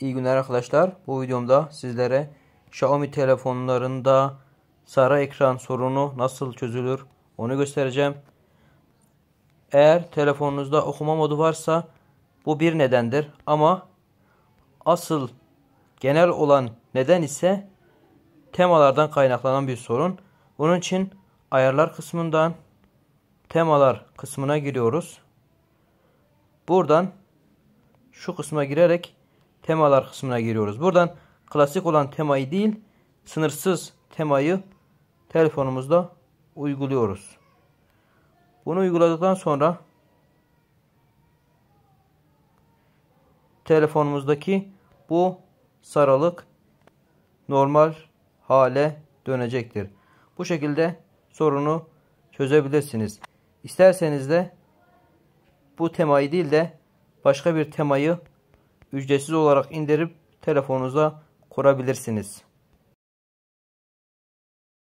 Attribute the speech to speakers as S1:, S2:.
S1: İyi günler arkadaşlar. Bu videomda sizlere Xiaomi telefonlarında sarı ekran sorunu nasıl çözülür onu göstereceğim. Eğer telefonunuzda okuma modu varsa bu bir nedendir ama asıl genel olan neden ise temalardan kaynaklanan bir sorun. Bunun için ayarlar kısmından temalar kısmına giriyoruz. Buradan şu kısma girerek temalar kısmına giriyoruz. Buradan klasik olan temayı değil sınırsız temayı telefonumuzda uyguluyoruz. Bunu uyguladıktan sonra telefonumuzdaki bu saralık normal hale dönecektir. Bu şekilde sorunu çözebilirsiniz. İsterseniz de bu temayı değil de başka bir temayı ücretsiz olarak indirip telefonunuza kurabilirsiniz.